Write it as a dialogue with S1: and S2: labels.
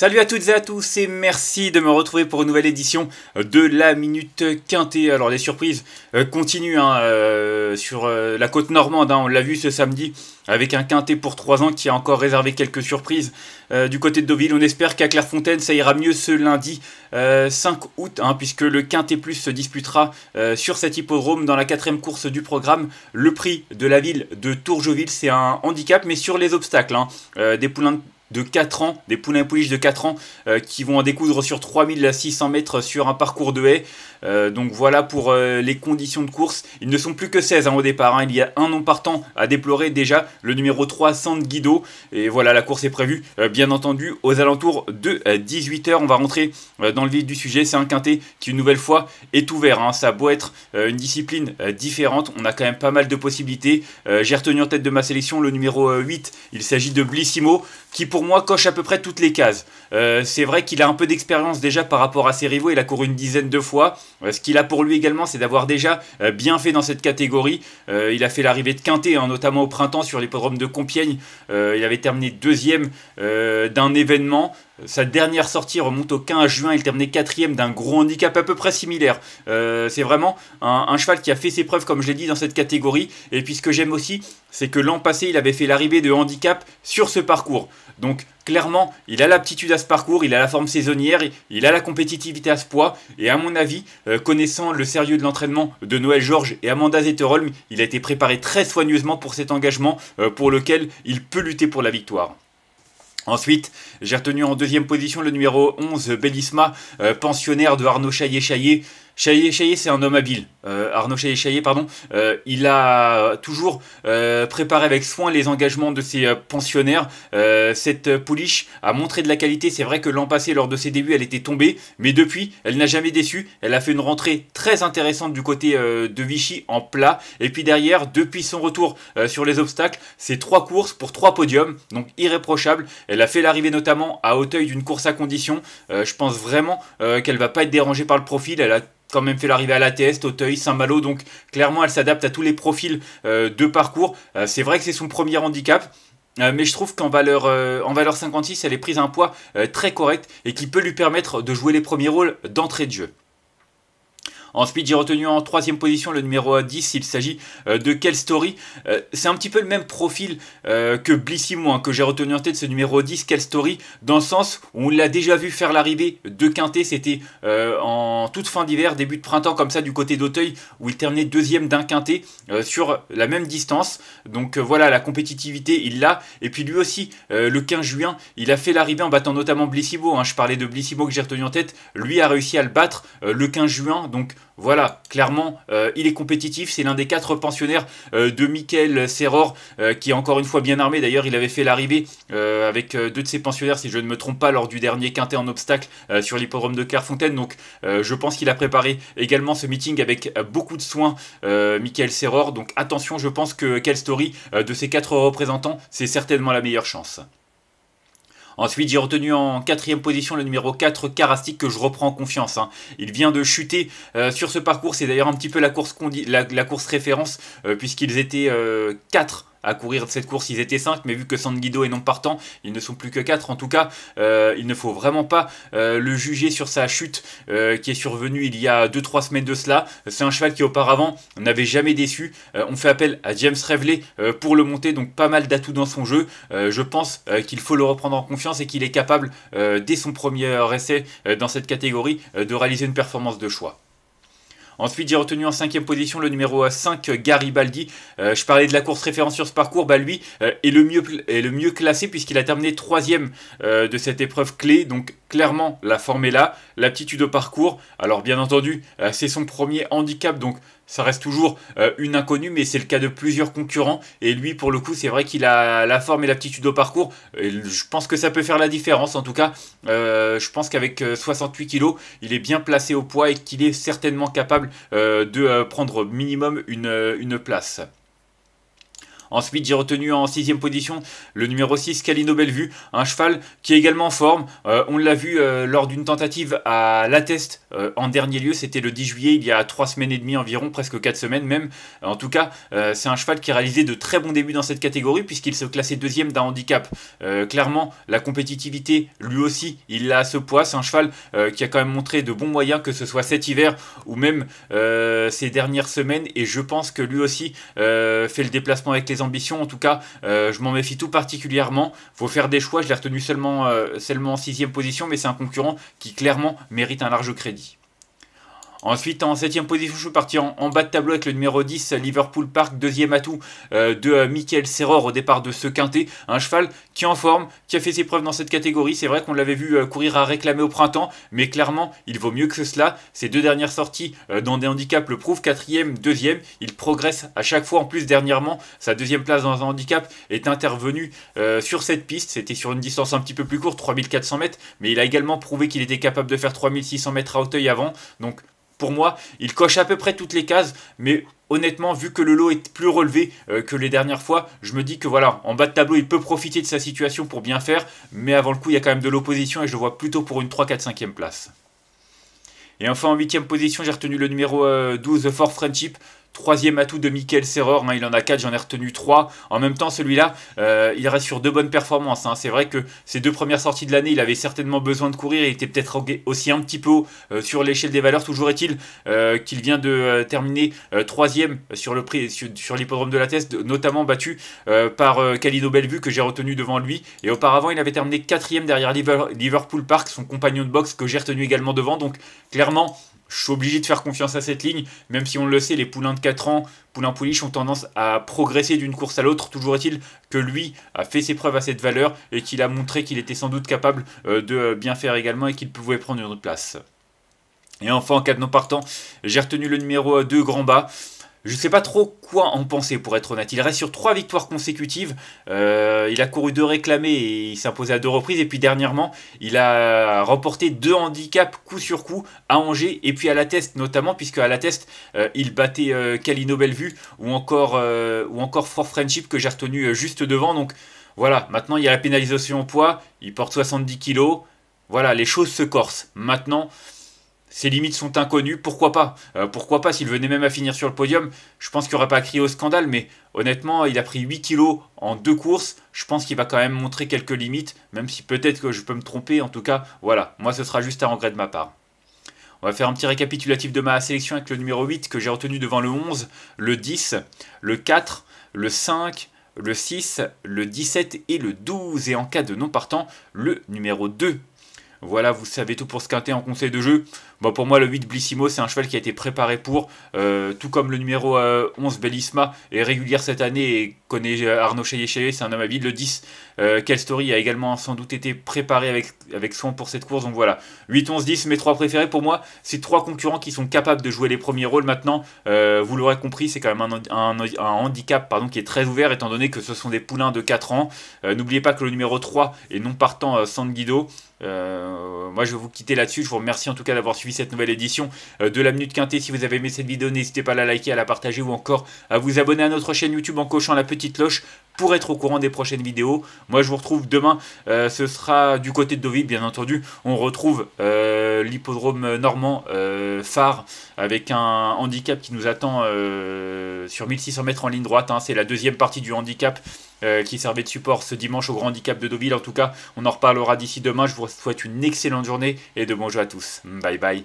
S1: Salut à toutes et à tous et merci de me retrouver pour une nouvelle édition de la Minute Quintée. Alors les surprises euh, continuent hein, euh, sur euh, la côte normande, hein, on l'a vu ce samedi avec un quintée pour 3 ans qui a encore réservé quelques surprises du côté de Deauville. On espère qu'à Clairefontaine ça ira mieux ce lundi 5 août hein, puisque le Quintet Plus se disputera sur cet hippodrome dans la quatrième course du programme. Le prix de la ville de Tourgeville c'est un handicap mais sur les obstacles, des poulains de de 4 ans, des poulains pouliches de 4 ans euh, qui vont en découdre sur 3600 mètres sur un parcours de haie euh, donc voilà pour euh, les conditions de course. Ils ne sont plus que 16 hein, au départ. Hein. Il y a un nom partant à déplorer déjà, le numéro 3 Sand Guido. Et voilà, la course est prévue, bien entendu, aux alentours de 18h. On va rentrer dans le vif du sujet. C'est un quintet qui, une nouvelle fois, est ouvert. Hein. Ça a beau être une discipline différente. On a quand même pas mal de possibilités. J'ai retenu en tête de ma sélection le numéro 8. Il s'agit de Blissimo qui, pour pour moi, coche à peu près toutes les cases. Euh, c'est vrai qu'il a un peu d'expérience déjà par rapport à ses rivaux. Il a couru une dizaine de fois. Euh, ce qu'il a pour lui également, c'est d'avoir déjà euh, bien fait dans cette catégorie. il a fait l'arrivée de Quintet, hein, notamment au printemps sur l'hippodrome de Compiègne. il avait terminé deuxième d'un événement. Sa dernière sortie remonte au 15 juin, il terminait quatrième d'un gros handicap à peu près similaire. Euh, c'est vraiment un, cheval qui a fait ses preuves, comme je l'ai dit, dans cette catégorie. Et puis ce que j'aime aussi, c'est que l'an passé, il avait fait l'arrivée de handicap sur ce parcours. Donc clairement, il a l'aptitude à ce parcours, il a la forme saisonnière, il a la compétitivité à ce poids. Et à mon avis, euh, connaissant le sérieux de l'entraînement de Noël Georges et Amanda Zetterholm, il a été préparé très soigneusement pour cet engagement euh, pour lequel il peut lutter pour la victoire. Ensuite, j'ai retenu en deuxième position le numéro 11, Bellisma, euh, pensionnaire de Arnaud Chaillet-Chaillet, Chaillé, Chaillé, c'est un homme habile. Euh, Arnaud Chaillé, pardon. Euh, il a toujours euh, préparé avec soin les engagements de ses pensionnaires. cette pouliche a montré de la qualité. C'est vrai que l'an passé, lors de ses débuts, elle était tombée. Mais depuis, elle n'a jamais déçu. Elle a fait une rentrée très intéressante du côté de Vichy en plat. Et puis derrière, depuis son retour sur les obstacles, c'est trois courses pour trois podiums. Donc irréprochable. Elle a fait l'arrivée notamment à Hauteuil d'une course à condition. je pense vraiment qu'elle va pas être dérangée par le profil. Elle a quand même fait l'arrivée à la au Auteuil, Saint-Malo, donc clairement elle s'adapte à tous les profils euh, de parcours. Euh, c'est vrai que c'est son premier handicap, euh, mais je trouve qu'en valeur, en valeur 56, elle est prise à un poids très correct et qui peut lui permettre de jouer les premiers rôles d'entrée de jeu. Ensuite, j'ai retenu en troisième position le numéro 10. Il s'agit euh, de Quelle Story. Euh, c'est un petit peu le même profil euh, que Blissimo, hein, que j'ai retenu en tête ce numéro 10, Quelle Story, dans le sens où on l'a déjà vu faire l'arrivée de Quintet. C'était en toute fin d'hiver, début de printemps, comme ça, du côté d'Auteuil, où il terminait deuxième d'un Quintet sur la même distance. Donc voilà, la compétitivité, il l'a. Et puis lui aussi, le 15 juin, il a fait l'arrivée en battant notamment Blissimo. Hein. Je parlais de Blissimo que j'ai retenu en tête. Lui a réussi à le battre le 15 juin. Donc voilà, clairement, euh, il est compétitif. C'est l'un des quatre pensionnaires euh, de Michael Serror, euh, qui est encore une fois bien armé. D'ailleurs, il avait fait l'arrivée avec deux de ses pensionnaires, si je ne me trompe pas, lors du dernier quintet en obstacle sur l'hippodrome de Clairefontaine. Donc, je pense qu'il a préparé également ce meeting avec beaucoup de soin, Michael Serror. Donc, attention, je pense que Quelle Story, de ces quatre représentants, c'est certainement la meilleure chance. Ensuite, j'ai retenu en quatrième position le numéro 4, Karastik, que je reprends confiance. Hein. Il vient de chuter euh, sur ce parcours. C'est d'ailleurs un petit peu la course, la course référence, euh, puisqu'ils étaient 4 euh, à courir de cette course. Ils étaient 5, mais vu que San Guido est non partant, ils ne sont plus que 4. En tout cas, euh, il ne faut vraiment pas euh, le juger sur sa chute euh, qui est survenue il y a 2-3 semaines de cela. C'est un cheval qui auparavant n'avait jamais déçu. on fait appel à James Reveley pour le monter, donc pas mal d'atouts dans son jeu. je pense qu'il faut le reprendre en confiance et qu'il est capable, dès son premier essai dans cette catégorie, de réaliser une performance de choix. Ensuite, j'ai retenu en cinquième position le numéro 5, Garibaldi. Euh, je parlais de la course référence sur ce parcours. Bah, lui euh, est, le mieux, est le mieux classé puisqu'il a terminé troisième euh, de cette épreuve clé. Donc, clairement, la forme est là. L'aptitude au parcours. Alors, bien entendu, c'est son premier handicap. Donc, ça reste toujours une inconnue, mais c'est le cas de plusieurs concurrents. Et lui, pour le coup, c'est vrai qu'il a la forme et l'aptitude au parcours. je pense que ça peut faire la différence. En tout cas, je pense qu'avec 68 kilos, il est bien placé au poids et qu'il est certainement capable euh, de euh, prendre minimum une, euh, une place. Ensuite, j'ai retenu en sixième position le numéro 6, Calino Bellevue, un cheval qui est également en forme. Euh, on l'a vu euh, lors d'une tentative à La test euh, en dernier lieu, c'était le 10 juillet, il y a 3 semaines et demie environ, presque 4 semaines même. En tout cas, c'est un cheval qui a réalisé de très bons débuts dans cette catégorie puisqu'il se classait deuxième d'un handicap. clairement, la compétitivité, lui aussi, il a à ce poids. C'est un cheval qui a quand même montré de bons moyens, que ce soit cet hiver ou même ces dernières semaines. Et je pense que lui aussi fait le déplacement avec les ambitions, en tout cas, euh, je m'en méfie tout particulièrement. Faut faire des choix. Je l'ai retenu seulement, euh, seulement en sixième position, mais c'est un concurrent qui clairement mérite un large crédit. Ensuite, en 7ème position, je suis parti en, bas de tableau avec le numéro 10, Liverpool Park, deuxième atout euh, de euh, Michael Serror au départ de ce quintet. Un cheval qui est en forme, qui a fait ses preuves dans cette catégorie. C'est vrai qu'on l'avait vu euh, courir à réclamer au printemps, mais clairement, il vaut mieux que cela. Ses deux dernières sorties dans des handicaps le prouvent, quatrième, deuxième. Il progresse à chaque fois. En plus, dernièrement, sa deuxième place dans un handicap est intervenue sur cette piste. C'était sur une distance un petit peu plus courte, 3400 mètres, mais il a également prouvé qu'il était capable de faire 3600 mètres à Hauteuil avant. Donc, pour moi, il coche à peu près toutes les cases, mais honnêtement, vu que le lot est plus relevé euh, que les dernières fois, je me dis que voilà, en bas de tableau, il peut profiter de sa situation pour bien faire, mais avant le coup, il y a quand même de l'opposition et je le vois plutôt pour une 3-4-5e place. Et enfin, en 8 position, j'ai retenu le numéro 12, euh, The For Friendship. Troisième atout de Michael Serreur, hein, il en a quatre, j'en ai retenu 3. En même temps, celui-là, euh, il reste sur deux bonnes performances. Hein. C'est vrai que ses deux premières sorties de l'année, il avait certainement besoin de courir, il était peut-être aussi un petit peu euh, sur l'échelle des valeurs. Toujours est-il euh, qu'il vient de terminer troisième sur le prix sur, l'hippodrome de la Teste, notamment battu par Calino Bellevue que j'ai retenu devant lui. Et auparavant, il avait terminé quatrième derrière Liverpool Park, son compagnon de boxe que j'ai retenu également devant. Donc clairement, je suis obligé de faire confiance à cette ligne, même si on le sait, les poulains de 4 ans, poulains pouliches ont tendance à progresser d'une course à l'autre. Toujours est-il que lui a fait ses preuves à cette valeur et qu'il a montré qu'il était sans doute capable euh, de bien faire également et qu'il pouvait prendre une autre place. Et enfin, en cas de non partant, j'ai retenu le numéro 2 Grand Bas. Je ne sais pas trop quoi en penser pour être honnête. Il reste sur trois victoires consécutives. Euh, il a couru deux réclamés et il s'imposait à deux reprises. Et puis dernièrement, il a remporté deux handicaps coup sur coup à Angers et puis à la Teste notamment, puisque à la Teste, euh, il battait Cali euh, Bellevue ou encore, ou encore Fort Friendship que j'ai retenu juste devant. Donc voilà, maintenant il y a la pénalisation au poids. Il porte 70 kilos. Voilà, les choses se corsent. Maintenant ses limites sont inconnues, pourquoi pas euh, Pourquoi pas S'il venait même à finir sur le podium, je pense qu'il n'aurait pas crié au scandale, mais honnêtement, il a pris 8 kilos en deux courses, je pense qu'il va quand même montrer quelques limites, même si peut-être que je peux me tromper, en tout cas, voilà, moi ce sera juste un regret de ma part. On va faire un petit récapitulatif de ma sélection avec le numéro 8 que j'ai retenu devant le 11, le 10, le 4, le 5, le 6, le 17 et le 12, et en cas de non partant, le numéro 2 voilà, vous savez tout pour squinter en conseil de jeu. Bon, pour moi, le 8 Blissimo, c'est un cheval qui a été préparé pour, euh, tout comme le numéro 11 euh, Bellisma est régulière cette année et connaît euh, Arnaud chaillet c'est un homme à vide. Le 10 Kelstory a également sans doute été préparé avec, avec soin pour cette course. Donc voilà, 8, 11, 10, mes trois préférés pour moi, c'est trois concurrents qui sont capables de jouer les premiers rôles maintenant. vous l'aurez compris, c'est quand même un, handicap pardon, qui est très ouvert étant donné que ce sont des poulains de 4 ans. N'oubliez pas que le numéro 3 est non partant San Guido. Euh, moi, je vais vous quitter là-dessus. Je vous remercie en tout cas d'avoir suivi cette nouvelle édition euh, de la Minute Quintée. Si vous avez aimé cette vidéo, n'hésitez pas à la liker, à la partager ou encore à vous abonner à notre chaîne YouTube en cochant la petite cloche pour être au courant des prochaines vidéos. Moi, je vous retrouve demain. Euh, ce sera du côté de Deauville, bien entendu. On retrouve l'hippodrome normand phare avec un handicap qui nous attend sur 1600 mètres en ligne droite. Hein. C'est la deuxième partie du handicap. Euh, qui servait de support ce dimanche au Grand Handicap de Deauville. En tout cas, on en reparlera d'ici demain. Je vous souhaite une excellente journée et de bons jeux à tous. Bye bye.